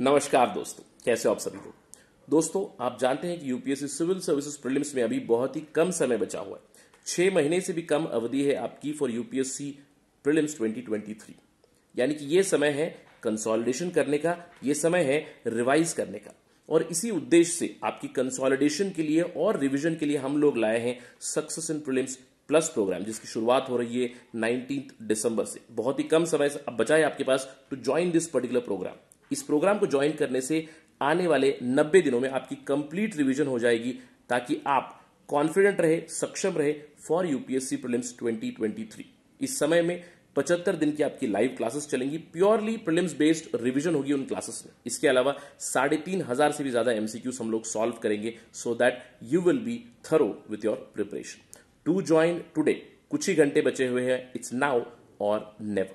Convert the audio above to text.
नमस्कार दोस्तों कैसे हो आप सभी को दोस्तों आप जानते हैं कि यूपीएससी सिविल सर्विसेज प्रीलिम्स में अभी बहुत ही कम समय बचा हुआ है छह महीने से भी कम अवधि है आपकी फॉर यूपीएससी प्रीलिम्स 2023 यानी कि यह समय है कंसोलिडेशन करने का ये समय है रिवाइज करने का और इसी उद्देश्य से आपकी कंसोलिडेशन के लिए और रिविजन के लिए हम लोग लाए हैं success in prelims plus programme जिसकी शुरुआत हो रही है नाइनटीन दिसंबर से बहुत ही कम समय से अब बचा है आपके पास to join this particular programme इस प्रोग्राम को ज्वाइन करने से आने वाले नब्बे दिनों में आपकी कंप्लीट रिविजन हो जाएगी ताकि आप कॉन्फिडेंट रहे सक्षम रहे फॉर यूपीएससी प्रिलिम्स 2023 इस समय में पचहत्तर दिन की आपकी लाइव क्लासेस चलेंगी प्योरली प्रिलिम्स बेस्ड रिवीजन होगी उन क्लासेस में इसके अलावा साढ़े तीन हजार से भी ज्यादा एमसीक्यूज हम लोग सॉल्व करेंगे so that you will be thorough with your preparation to join today कुछ ही घंटे बचे हुए हैं इट्स नाउ और नेवर